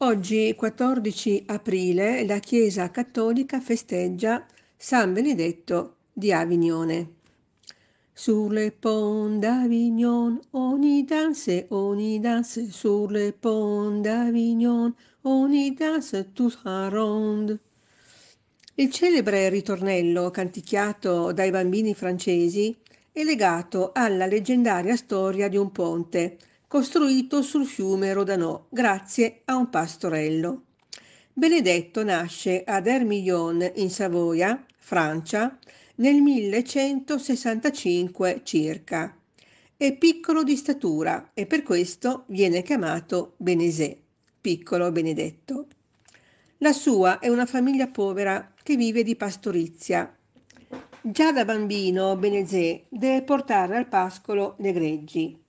Oggi, 14 aprile, la Chiesa cattolica festeggia San Benedetto di Avignone. Sur le pont d'Avignon, on y danse, on y danse, sur le pont d'Avignon, on y danse tout en ronde. Il celebre ritornello canticchiato dai bambini francesi è legato alla leggendaria storia di un ponte costruito sul fiume Rodanò grazie a un pastorello. Benedetto nasce ad Ermillon in Savoia, Francia, nel 1165 circa. È piccolo di statura e per questo viene chiamato Benesè, piccolo Benedetto. La sua è una famiglia povera che vive di pastorizia. Già da bambino Benezè deve portare al pascolo le greggi.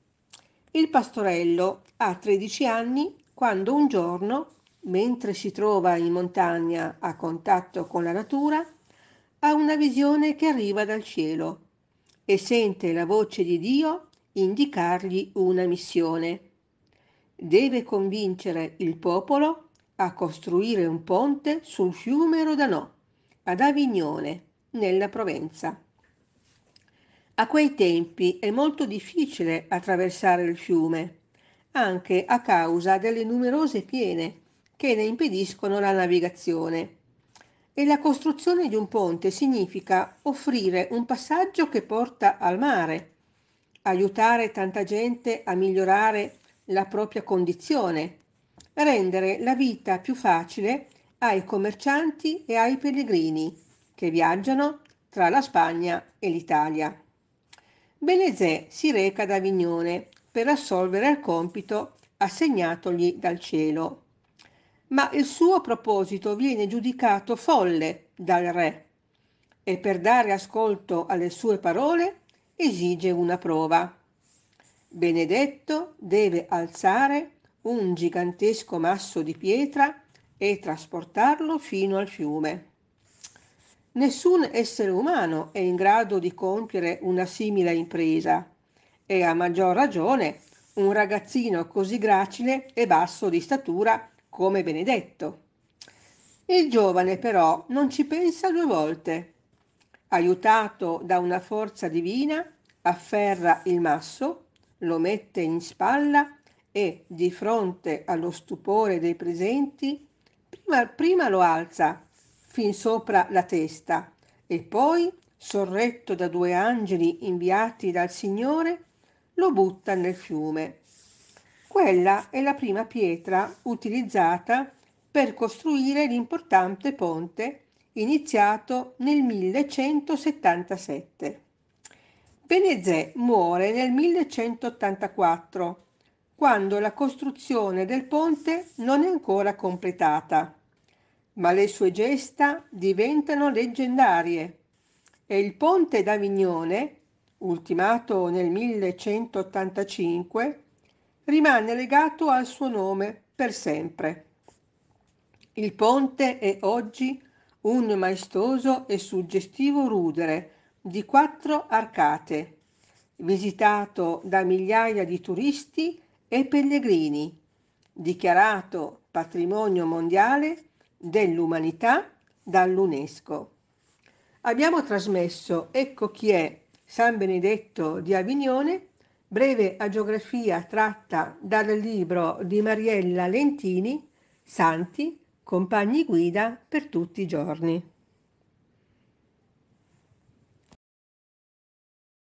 Il pastorello ha 13 anni quando un giorno, mentre si trova in montagna a contatto con la natura, ha una visione che arriva dal cielo e sente la voce di Dio indicargli una missione. Deve convincere il popolo a costruire un ponte sul fiume Rodanò, ad Avignone, nella Provenza. A quei tempi è molto difficile attraversare il fiume, anche a causa delle numerose piene che ne impediscono la navigazione. E la costruzione di un ponte significa offrire un passaggio che porta al mare, aiutare tanta gente a migliorare la propria condizione, rendere la vita più facile ai commercianti e ai pellegrini che viaggiano tra la Spagna e l'Italia. Benezè si reca ad Avignone per assolvere al compito assegnatogli dal cielo. Ma il suo proposito viene giudicato folle dal re e per dare ascolto alle sue parole esige una prova. Benedetto deve alzare un gigantesco masso di pietra e trasportarlo fino al fiume. Nessun essere umano è in grado di compiere una simile impresa e a maggior ragione un ragazzino così gracile e basso di statura come Benedetto. Il giovane però non ci pensa due volte. Aiutato da una forza divina, afferra il masso, lo mette in spalla e, di fronte allo stupore dei presenti, prima, prima lo alza fin sopra la testa e poi, sorretto da due angeli inviati dal Signore, lo butta nel fiume. Quella è la prima pietra utilizzata per costruire l'importante ponte iniziato nel 1177. Benezè muore nel 1184, quando la costruzione del ponte non è ancora completata ma le sue gesta diventano leggendarie e il ponte d'Avignone, ultimato nel 1185, rimane legato al suo nome per sempre. Il ponte è oggi un maestoso e suggestivo rudere di quattro arcate, visitato da migliaia di turisti e pellegrini, dichiarato patrimonio mondiale dell'umanità dall'UNESCO. Abbiamo trasmesso Ecco chi è San Benedetto di Avignone, breve agiografia tratta dal libro di Mariella Lentini, Santi, compagni guida per tutti i giorni.